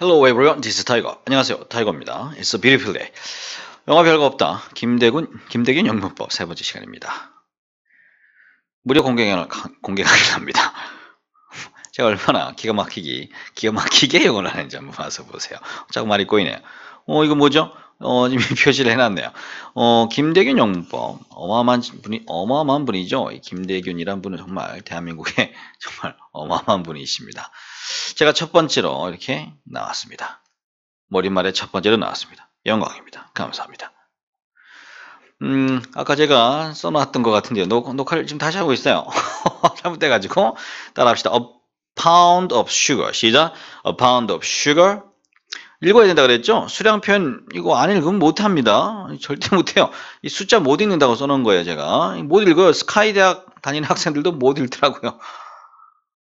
Hello everyone, this is Tiger. 안녕하세요, 타이거입니다. It's a beautiful day. 영화 별거 없다. 김대군, 김대균 영문법 세 번째 시간입니다. 무료 공개강연을 공개강연 합니다. 제가 얼마나 기가 막히기, 기가 막히게 영어를 하는지 한번 봐서 보세요. 자꾸 말이 꼬이네요. 어, 이거 뭐죠? 어, 이미 표시를 해놨네요. 어, 김대균 용법. 어마어마한 분이, 어마어마한 분이죠. 김대균이란 분은 정말 대한민국에 정말 어마어마한 분이십니다. 제가 첫 번째로 이렇게 나왔습니다. 머리말에 첫 번째로 나왔습니다. 영광입니다. 감사합니다. 음, 아까 제가 써놨던 것 같은데요. 녹, 화를 지금 다시 하고 있어요. 잘못돼가지고 따라합시다. A pound of sugar. 시작. A pound of sugar 읽어야 된다 그랬죠? 수량 표현 이거 안 읽으면 못합니다. 절대 못해요. 이 숫자 못 읽는다고 써놓은 거예요 제가. 못 읽어요. 스카이 대학 다니는 학생들도 못 읽더라고요.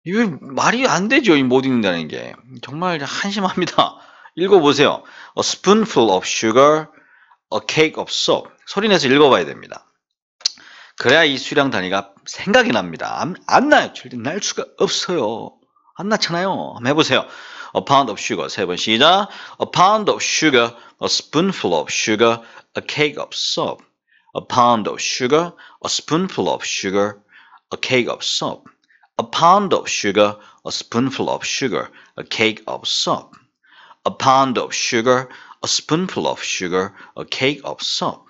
이게 말이 안 되죠. 이 못 읽는다는 게. 정말 한심합니다. 읽어보세요. A spoonful of sugar, a cake of soap. 소리내서 읽어봐야 됩니다. 그래야 이 수량 단위가 생각이 납니다. 안, 안 나요. 절대 날 수가 없어요. 안 나잖아요. 한번 해보세요. A pound of sugar. 세번 시작. A pound of sugar, a spoonful of sugar, a cake of soap. A pound of sugar, a spoonful of sugar, a cake of soap. A pound of sugar, a spoonful of sugar, a cake of soap. A pound of sugar, a spoonful of sugar, a cake of soap.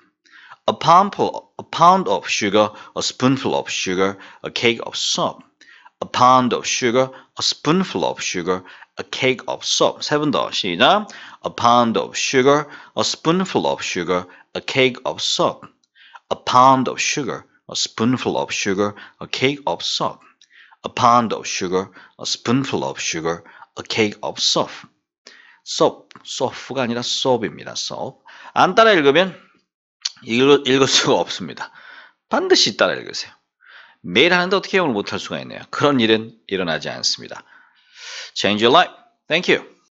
A pound, a pound of sugar, a spoonful of sugar, a cake of soap a pound of sugar, a spoonful of sugar, a cake of salt. 세번더 시작. A pound of sugar, a spoonful of sugar, a cake of salt. A pound of sugar, a spoonful of sugar, a cake of salt. A pound of sugar, a spoonful of sugar, a cake of salt. Soap, soap가 아니라 soap입니다. soap. 안 따라 읽으면 읽을, 읽을 수가 없습니다. 반드시 따라 읽으세요. 매일 하는데 어떻게 오늘 못할 수가 있네요. 그런 일은 일어나지 않습니다. Change your life. Thank you.